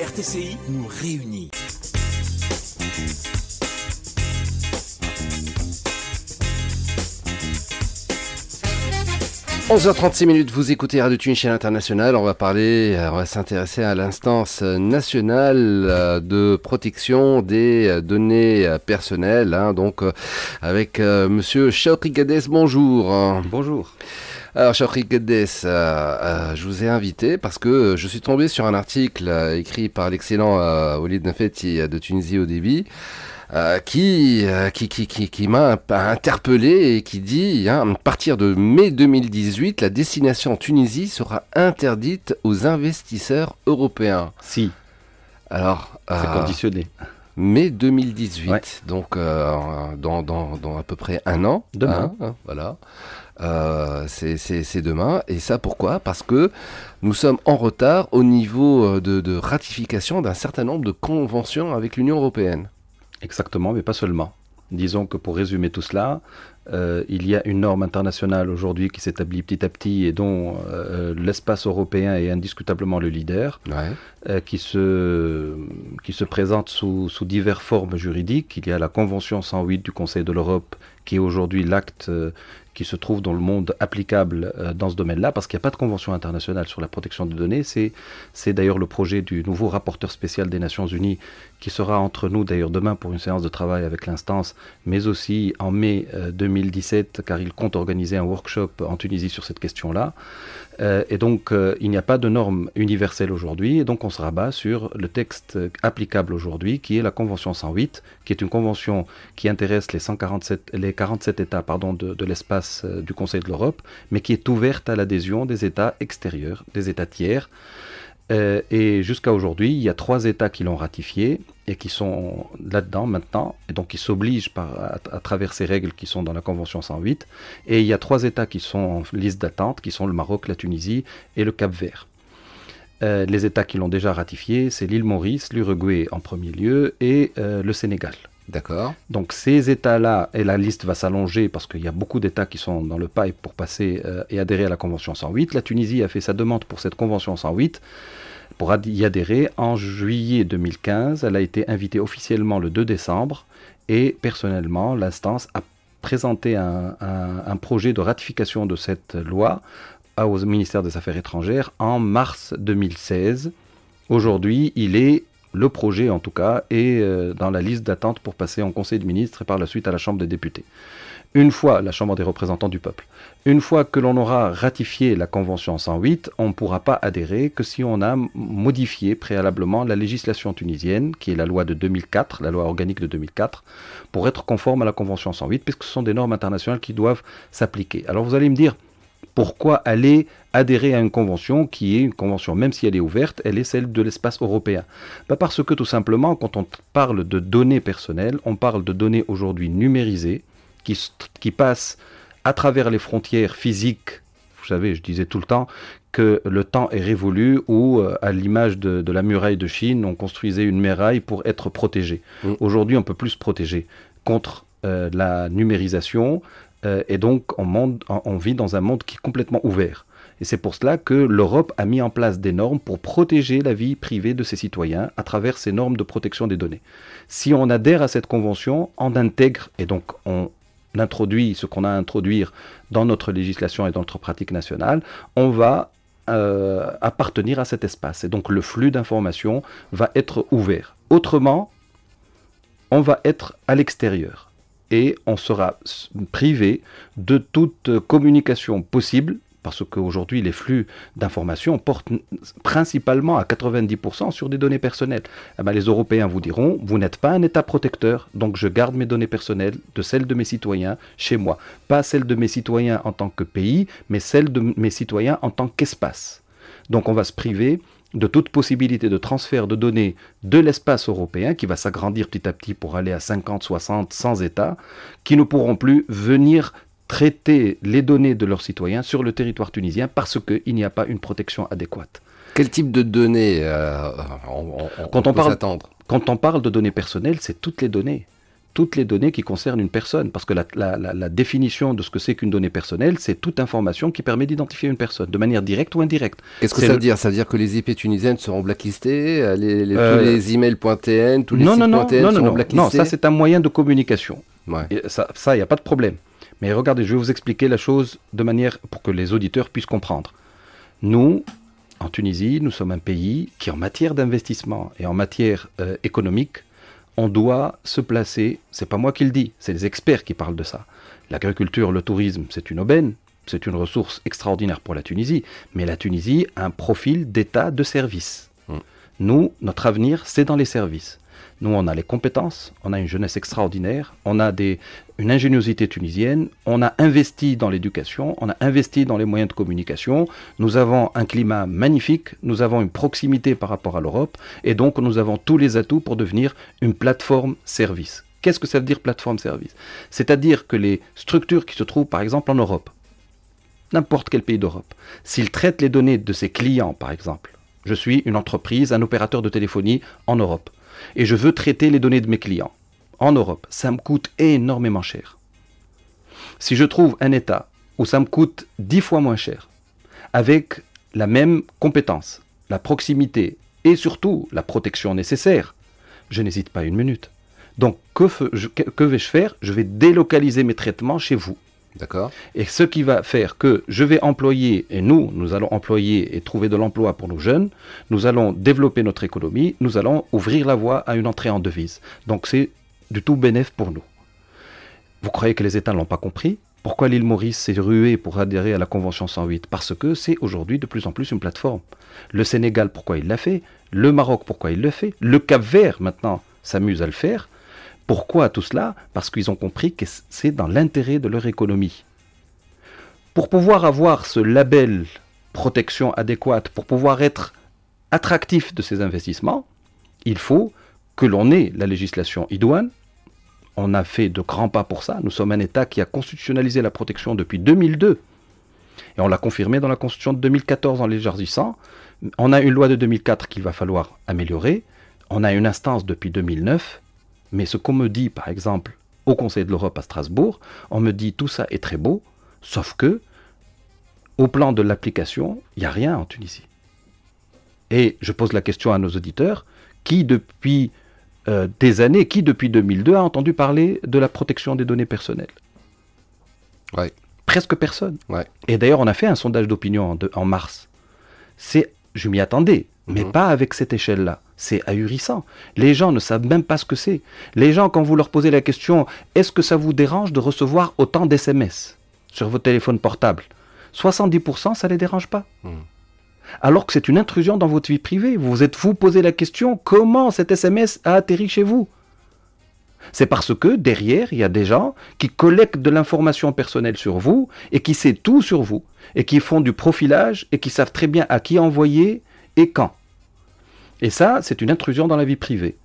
RTCI nous réunit. « 11h36 minutes, vous écoutez Radio Tune chaîne internationale. On va parler, euh, on va s'intéresser à l'instance euh, nationale euh, de protection des données personnelles. Hein. donc, avec Monsieur Chaudry bonjour. Bonjour. Alors, euh, euh, je vous ai invité parce que je suis tombé sur un article euh, écrit par l'excellent euh, Walid Nafeti euh, de Tunisie au débit. qui, qui, qui, qui, m'a interpellé et qui dit hein, à partir de mai 2018, la destination Tunisie sera interdite aux investisseurs européens. Si. Alors. C'est conditionné. Mai 2018, donc dans, à peu près un an. Demain. Hein, hein, voilà. Euh, c'est demain. Et ça, pourquoi Parce que nous sommes en retard au niveau euh, de, ratification d'un certain nombre de conventions avec l'Union européenne. Exactement, mais pas seulement. Disons que pour résumer tout cela, euh, il y a une norme internationale aujourd'hui qui s'établit petit à petit et dont l'espace européen est indiscutablement le leader, qui, se, présente sous diverses formes juridiques. Il y a la Convention 108 du Conseil de l'Europe, qui est aujourd'hui l'acte qui se trouve dans le monde applicable euh, dans ce domaine-là, parce qu'il n'y a pas de convention internationale sur la protection des données. C'est d'ailleurs le projet du nouveau rapporteur spécial des Nations Unies, qui sera entre nous d'ailleurs demain pour une séance de travail avec l'instance, mais aussi en mai 2017, euh, car il compte organiser un workshop en Tunisie sur cette question-là. Euh, et donc, il n'y a pas de normes universelle aujourd'hui, et donc on se rabat sur le texte applicable aujourd'hui, qui est la Convention 108, qui est une convention qui intéresse les, 147, les 47 États pardon, de l'espace euh, du Conseil de l'Europe, mais qui est ouverte à l'adhésion des États extérieurs, des États tiers. Euh, et jusqu'à aujourd'hui, il y a trois États qui l'ont ratifié et qui sont là-dedans maintenant, et donc qui s'obligent à, travers ces règles qui sont dans la Convention 108. Et il y a trois États qui sont en liste d'attente, qui sont le Maroc, la Tunisie et le Cap Vert. Euh, les États qui l'ont déjà ratifié, c'est l'île Maurice, l'Uruguay en premier lieu et le Sénégal. D'accord. Donc ces États-là, et la liste va s'allonger parce qu'il y a beaucoup d'États qui sont dans le pipe pour passer euh, et adhérer à la Convention 108. La Tunisie a fait sa demande pour cette Convention 108 pour y adhérer en juillet 2015. Elle a été invitée officiellement le 2 décembre et personnellement, l'instance a présenté un, un projet de ratification de cette loi au ministère des Affaires étrangères en mars 2016. Aujourd'hui, il est le projet en tout cas, est euh, dans la liste d'attente pour passer en Conseil de ministre et par la suite à la Chambre des députés. Une fois la Chambre des représentants du peuple, une fois que l'on aura ratifié la Convention 108, on ne pourra pas adhérer que si on a modifié préalablement la législation tunisienne, qui est la loi de 2004, la loi organique de 2004, pour être conforme à la Convention 108, puisque ce sont des normes internationales qui doivent s'appliquer. Alors vous allez me dire, pourquoi aller adhérer à une convention qui est une convention, même si elle est ouverte, elle est celle de l'espace européen Parce que tout simplement, quand on parle de données personnelles, on parle de données aujourd'hui numérisées qui, passent à travers les frontières physiques. Vous savez, je disais tout le temps que le temps est révolu où, euh, à l'image de, la muraille de Chine, on construisait une muraille pour être protégé. Mm. Aujourd'hui, on peut plus se protéger contre euh, la numérisation, euh, et donc, on, vit dans un monde qui est complètement ouvert. Et c'est pour cela que l'Europe a mis en place des normes pour protéger la vie privée de ses citoyens à travers ces normes de protection des données. Si on adhère à cette convention, on intègre et donc on introduit ce qu'on a à introduire dans notre législation et dans notre pratique nationale, on va euh, appartenir à cet espace. Et donc le flux d'informations va être ouvert. Autrement, on va être à l'extérieur et on sera privé de toute euh, communication possible parce qu'aujourd'hui, les flux d'informations portent principalement à 90% sur des données personnelles. Eh ben, les Européens vous diront, vous n'êtes pas un État protecteur, donc je garde mes données personnelles de celles de mes citoyens chez moi. Pas celles de mes citoyens en tant que pays, mais celles de mes citoyens en tant qu'espace. Donc on va se priver de toute possibilité de transfert de données de l'espace européen, qui va s'agrandir petit à petit pour aller à 50, 60, 100 États, qui ne pourront plus venir traiter les données de leurs citoyens sur le territoire tunisien parce qu'il n'y a pas une protection adéquate. Quel type de données euh, on, peut parle, Quand on parle de données personnelles, c'est toutes les données toutes les données qui concernent une personne, parce que la, définition de ce que c'est qu'une donnée personnelle, c'est toute information qui permet d'identifier une personne, de manière directe ou indirecte. Qu'est-ce que ça veut dire Ça veut dire que les IP tunisiennes seront blacklistées, euh, les, les, euh, tous les emails.tn, tous les non, non, non, non, non, ça c'est un moyen de communication. ça, il n'y a pas de problème. Mais regardez, je vais vous expliquer la chose de manière pour que les auditeurs puissent comprendre. Nous, en Tunisie, nous sommes un pays qui, en matière d'investissement et en matière euh, économique, on doit se placer, c'est pas moi qui le dis, c'est les experts qui parlent de ça. L'agriculture, le tourisme, c'est une aubaine, c'est une ressource extraordinaire pour la Tunisie, mais la Tunisie a un profil d'état de service. Mm. Nous, notre avenir, c'est dans les services. Nous, on a les compétences, on a une jeunesse extraordinaire, on a une ingéniosité tunisienne, on a investi dans l'éducation, on a investi dans les moyens de communication, nous avons un climat magnifique, nous avons une proximité par rapport à l'Europe, et donc nous avons tous les atouts pour devenir une plateforme service. Qu'est-ce que ça veut dire plateforme service C'est-à-dire que les structures qui se trouvent par exemple en Europe, n'importe quel pays d'Europe, s'ils traitent les données de ses clients par exemple, je suis une entreprise, un opérateur de téléphonie en Europe et je veux traiter les données de mes clients en Europe, ça me coûte énormément cher. Si je trouve un État où ça me coûte 10 fois moins cher, avec la même compétence, la proximité et surtout la protection nécessaire, je n'hésite pas une minute. Donc que, que vais-je faire Je vais délocaliser mes traitements chez vous. Et ce qui va faire que je vais employer, et nous, nous allons employer et trouver de l'emploi pour nos jeunes, nous allons développer notre économie, nous allons ouvrir la voie à une entrée en devise. Donc c'est du tout bénéf pour nous. Vous croyez que les États ne l'ont pas compris Pourquoi l'île Maurice s'est ruée pour adhérer à la Convention 108 Parce que c'est aujourd'hui de plus en plus une plateforme. Le Sénégal, pourquoi il l'a fait Le Maroc, pourquoi il le fait Le Cap Vert, maintenant, s'amuse à le faire. Pourquoi tout cela Parce qu'ils ont compris que c'est dans l'intérêt de leur économie. Pour pouvoir avoir ce label protection adéquate, pour pouvoir être attractif de ces investissements, il faut que l'on ait la législation idoine. On a fait de grands pas pour ça. Nous sommes un État qui a constitutionnalisé la protection depuis 2002. Et on l'a confirmé dans la Constitution de 2014 en l'élargissant. On a une loi de 2004 qu'il va falloir améliorer. On a une instance depuis 2009. Mais ce qu'on me dit, par exemple, au Conseil de l'Europe à Strasbourg, on me dit tout ça est très beau, sauf que, au plan de l'application, il n'y a rien en Tunisie. Et je pose la question à nos auditeurs, qui depuis euh, des années, qui depuis 2002 a entendu parler de la protection des données personnelles Presque personne. Et d'ailleurs, on a fait un sondage d'opinion en, mars. C'est, je m'y attendais, mais mhm. pas avec cette échelle-là. C'est ahurissant. Les gens ne savent même pas ce que c'est. Les gens, quand vous leur posez la question, est-ce que ça vous dérange de recevoir autant d'SMS sur vos téléphones portables ?» 70%, ça ne les dérange pas. Mhm. Alors que c'est une intrusion dans votre vie privée. Vous êtes vous posé la question, comment cet SMS a atterri chez vous c'est parce que derrière, il y a des gens qui collectent de l'information personnelle sur vous et qui sait tout sur vous et qui font du profilage et qui savent très bien à qui envoyer et quand. Et ça, c'est une intrusion dans la vie privée.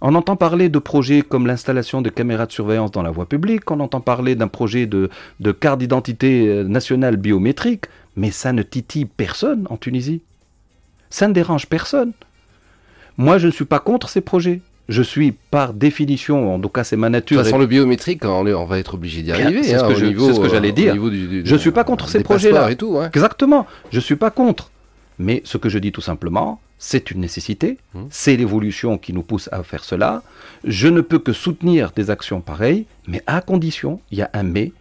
On entend parler de projets comme l'installation de caméras de surveillance dans la voie publique, on entend parler d'un projet de, carte d'identité euh, nationale biométrique, mais ça ne titille personne en Tunisie. Ça ne dérange personne. Moi, je ne suis pas contre ces projets. Je suis par définition, en tout cas c'est ma nature. De toute façon, le biométrique, on, va être obligé d'y arriver. Hein, c'est ce que j'allais euh, dire. je ne suis pas contre euh, ces projets-là. Hein. Exactement. Je ne suis pas contre. Mais ce que je dis tout simplement, c'est une nécessité, mmh. c'est l'évolution qui nous pousse à faire cela. Je ne peux que soutenir des actions pareilles, mais à condition, il y a un mais,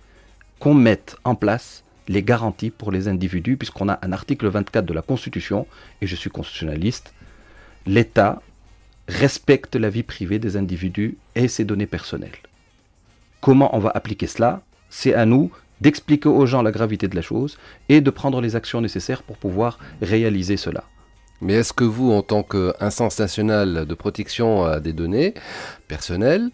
qu'on mette en place les garanties pour les individus, puisqu'on a un article 24 de la Constitution, et je suis constitutionnaliste, l'État respecte la vie privée des individus et ses données personnelles. Comment on va appliquer cela C'est à nous d'expliquer aux gens la gravité de la chose et de prendre les actions nécessaires pour pouvoir réaliser cela. Mais est-ce que vous, en tant qu'instance nationale de protection euh, des données personnelles,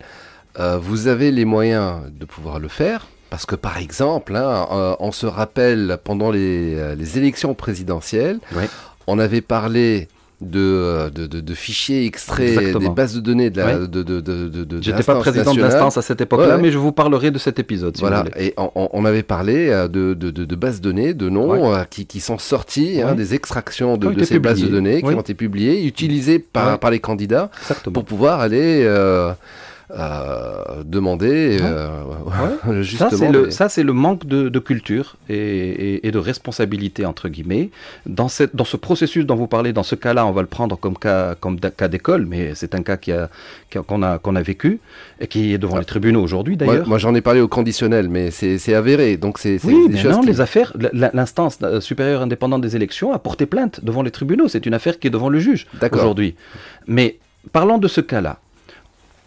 euh, vous avez les moyens de pouvoir le faire parce que par exemple, hein, euh, on se rappelle pendant les, élections présidentielles, on avait parlé euh, de, de, fichiers extraits des bases de données de la. De, J'étais pas président de l'instance à cette époque-là, mais je vous parlerai de cet épisode. voilà, et on, avait parlé euh, de, de, bases de données, de noms euh, qui, qui, sont sortis, hein, des extractions de, ces bases de données qui ont été publiées, utilisées par, par les candidats pour pouvoir aller euh, demander. justement ça, c'est le, manque de, culture et, de responsabilité, entre guillemets. Dans, cette, dans ce processus dont vous parlez, dans ce cas-là, on va le prendre comme cas, comme cas d'école, mais c'est un cas qu'on a, qu'on a, qu'on a, vécu et qui est devant ah. les tribunaux aujourd'hui, d'ailleurs. Moi, j'en ai parlé au conditionnel, mais c'est avéré. Donc c'est oui, non, les affaires, l'instance euh, supérieure indépendante des élections a porté plainte devant les tribunaux. C'est une affaire qui est devant le juge aujourd'hui. Mais parlons de ce cas-là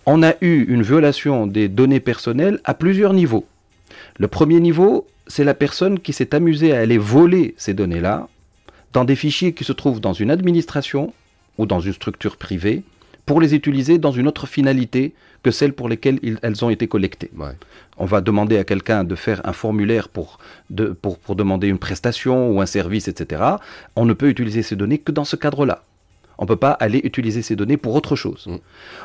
on a eu une violation des données personnelles à plusieurs niveaux. Le premier niveau, c'est la personne qui s'est amusée à aller voler ces données-là dans des fichiers qui se trouvent dans une administration ou dans une structure privée pour les utiliser dans une autre finalité que celle pour laquelle elles ont été collectées. On va demander à quelqu'un de faire un formulaire pour demander une prestation ou un service, etc. On ne peut utiliser ces données que dans ce cadre-là. On ne peut pas aller utiliser ces données pour autre chose. Mm.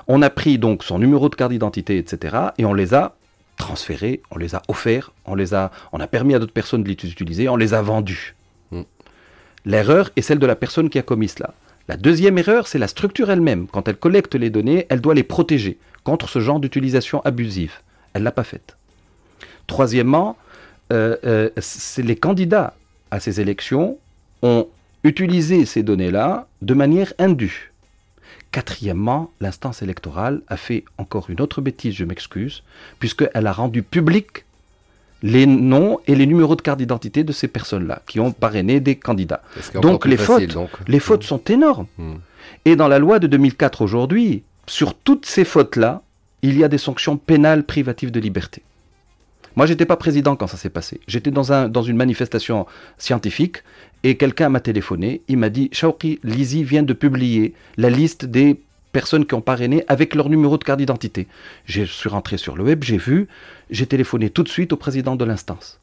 On a pris donc son numéro de carte d'identité, etc. Et on les a transférés, on les a offerts, on les a, on a permis à d'autres personnes de les utiliser, on les a vendus. Mm. L'erreur est celle de la personne qui a commis cela. La deuxième erreur, c'est la structure elle-même. Quand elle collecte les données, elle doit les protéger contre ce genre d'utilisation abusive. Elle ne l'a pas faite. Troisièmement, euh, euh, les candidats à ces élections ont utiliser ces données-là de manière indue. Quatrièmement, l'instance électorale a fait encore une autre bêtise, je m'excuse, puisqu'elle a rendu public les noms et les numéros de carte d'identité de ces personnes-là qui ont parrainé des candidats. Donc les, fautes, les hmm. fautes, sont énormes. Hmm. Et dans la loi de 2004 aujourd'hui, sur toutes ces fautes-là, il y a des sanctions pénales privatives de liberté. Moi, j'étais pas président quand ça s'est passé. J'étais dans, une manifestation scientifique et quelqu'un m'a téléphoné. Il m'a dit Shauki, Lizzie vient de publier la liste des personnes qui ont parrainé avec leur numéro de carte d'identité. Je suis rentré sur le web, j'ai vu, j'ai téléphoné tout de suite au président de l'instance.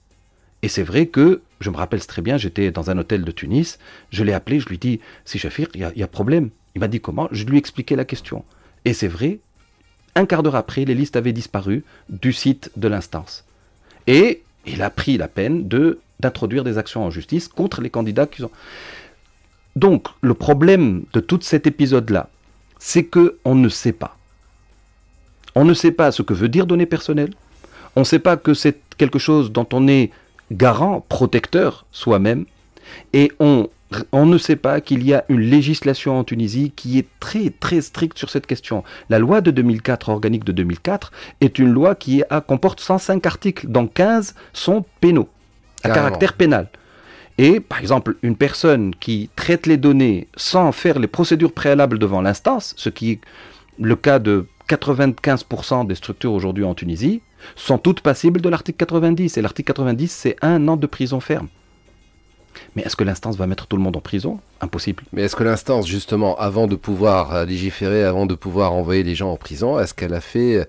Et c'est vrai que, je me rappelle très bien, j'étais dans un hôtel de Tunis, je l'ai appelé, je lui dis, si Shafir, il y, y, a problème. Il m'a dit comment, je lui ai expliqué la question. Et c'est vrai, un quart d'heure après, les listes avaient disparu du site de l'instance. Et il a pris la peine de d'introduire des actions en justice contre les candidats qui ont. Donc, le problème de tout cet épisode-là, c'est que on ne sait pas. On ne sait pas ce que veut dire données personnelles. On ne sait pas que c'est quelque chose dont on est garant, protecteur soi-même. Et on on ne sait pas qu'il y a une législation en Tunisie qui est très très stricte sur cette question. La loi de 2004, organique de 2004, est une loi qui comporte 105 articles, dont 15 sont pénaux, à caractère pénal. Et par exemple, une personne qui traite les données sans faire les procédures préalables devant l'instance, ce qui est le cas de 95% des structures aujourd'hui en Tunisie, sont toutes passibles de l'article 90. Et l'article 90, c'est un an de prison ferme. Mais est-ce que l'instance va mettre tout le monde en prison Impossible. Mais est-ce que l'instance, justement, avant de pouvoir euh, légiférer, avant de pouvoir envoyer les gens en prison, est-ce qu'elle a fait, euh,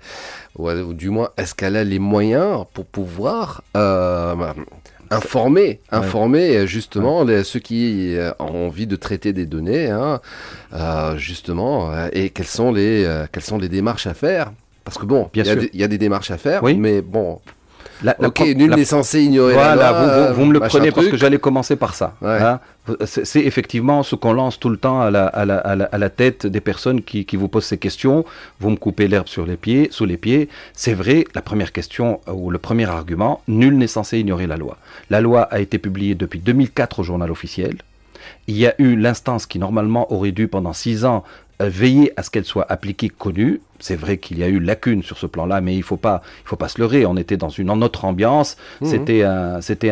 euh, ou, du moins, est-ce qu'elle a les moyens pour pouvoir informer, informer justement ceux qui ont envie de traiter des données, hein, justement, et quelles sont les, quelles sont les démarches à faire parce que bon, il y, a des démarches à faire, mais bon, ok, nul n'est censé ignorer. la loi, vous, vous, me le prenez parce que j'allais commencer par ça. Hein. c'est effectivement ce qu'on lance tout le temps à la, à la, tête des personnes qui, vous posent ces questions. Vous me coupez l'herbe sur les pieds, sous les pieds. C'est vrai, la première question euh, ou le premier argument, nul n'est censé ignorer la loi. La loi a été publiée depuis 2004 au journal officiel. Il y a eu l'instance qui normalement aurait dû pendant six ans euh, veiller à ce qu'elle soit appliquée, connue, c'est vrai qu'il y a eu lacune sur ce plan-là, mais il faut pas, il faut pas se leurrer. On était dans une autre ambiance. Mhm. C'était un, c'était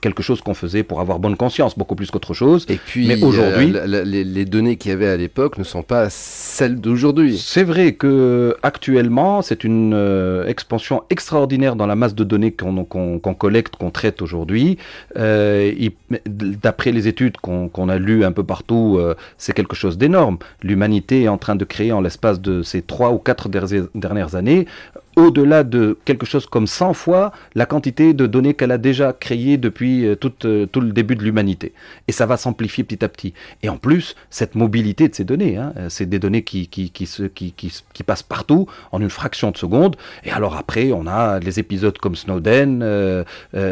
quelque chose qu'on faisait pour avoir bonne conscience, beaucoup plus qu'autre chose. Et puis, mais aujourd'hui, euh, les, données qu'il y avait à l'époque ne sont pas celles d'aujourd'hui. C'est vrai que actuellement, c'est une euh, expansion extraordinaire dans la masse de données qu'on collecte, qu'on traite aujourd'hui. Euh, d'après les études qu'on a lues un peu partout, c'est quelque chose d'énorme. L'humanité est en train de créer en l'espace de ces trois ou quatre dernières années, au-delà de quelque chose comme 100 fois la quantité de données qu'elle a déjà créée depuis euh, euh, tout, le début de l'humanité. Et ça va s'amplifier petit à petit. Et en plus, cette mobilité de ces données, hein, euh, c'est des données qui, passent partout en une fraction de seconde. Et alors après, on a les épisodes comme Snowden,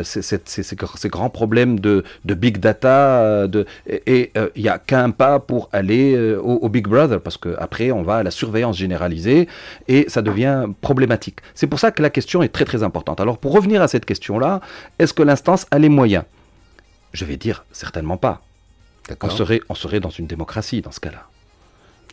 ces, grands problèmes de, big data, et il n'y a qu'un pas pour aller au, au Big Brother, parce qu'après, on va à la surveillance généralisée, et ça devient problématique. C'est pour ça que la question est très très importante. Alors pour revenir à cette question-là, est-ce que l'instance a les moyens Je vais dire certainement pas. On serait, dans une démocratie dans ce cas-là.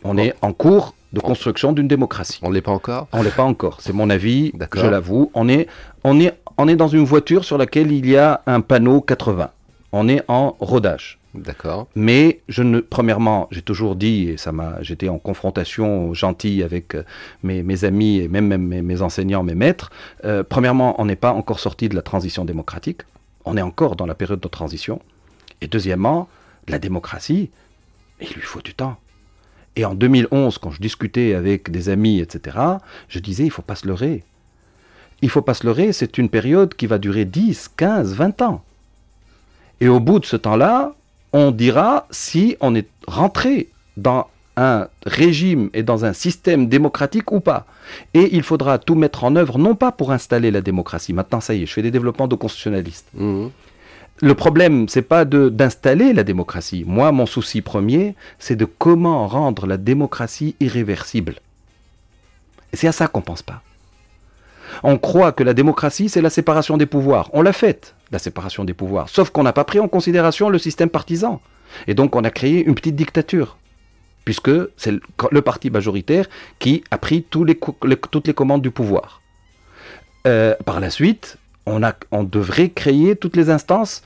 On est en cours de construction d'une démocratie. On ne l'est pas encore On ne l'est pas encore. C'est mon avis, je l'avoue. On est, on est dans une voiture sur laquelle il y a un panneau 80. On est en rodage. D'accord. Mais je ne, premièrement, j'ai toujours dit, et ça m'a, j'étais en confrontation gentille avec euh, mes, amis et même, mes, enseignants, mes maîtres. Euh, premièrement, on n'est pas encore sorti de la transition démocratique. On est encore dans la période de transition. Et deuxièmement, la démocratie, il lui faut du temps. Et en 2011, quand je discutais avec des amis, etc., je disais, il faut pas se leurrer. Il faut pas se leurrer, c'est une période qui va durer 10, 15, 20 ans. Et au bout de ce temps-là, on dira si on est rentré dans un régime et dans un système démocratique ou pas. Et il faudra tout mettre en œuvre, non pas pour installer la démocratie. Maintenant, ça y est, je fais des développements de constitutionnalistes. Mmh. Le problème, c'est pas de d'installer la démocratie. Moi, mon souci premier, c'est de comment rendre la démocratie irréversible. Et c'est à ça qu'on pense pas. On croit que la démocratie, c'est la séparation des pouvoirs. On l'a faite, la séparation des pouvoirs. Sauf qu'on n'a pas pris en considération le système partisan. Et donc on a créé une petite dictature. Puisque c'est le, parti majoritaire qui a pris toutes les commandes du pouvoir. Euh, par la suite, on, devrait créer toutes les instances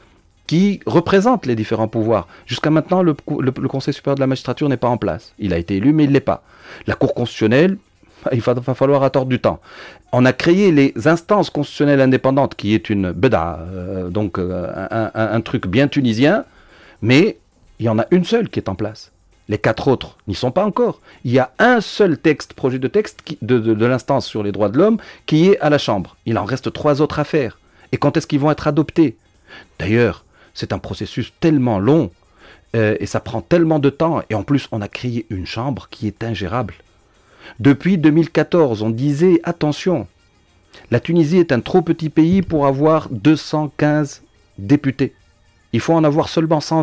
qui représentent les différents pouvoirs. Jusqu'à maintenant, le, le, Conseil supérieur de la magistrature n'est pas en place. Il a été élu, mais il ne l'est pas. La Cour constitutionnelle, il va, falloir attendre du temps. On a créé les instances constitutionnelles indépendantes, qui est une beda, euh, donc euh, un, truc bien tunisien, mais il y en a une seule qui est en place. Les quatre autres n'y sont pas encore. Il y a un seul texte, projet de texte de, l'instance sur les droits de l'homme qui est à la Chambre. Il en reste trois autres à faire. Et quand est-ce qu'ils vont être adoptés D'ailleurs, c'est un processus tellement long euh, et ça prend tellement de temps. Et en plus, on a créé une Chambre qui est ingérable. Depuis 2014, on disait attention, la Tunisie est un trop petit pays pour avoir 215 députés. Il faut en avoir seulement 120.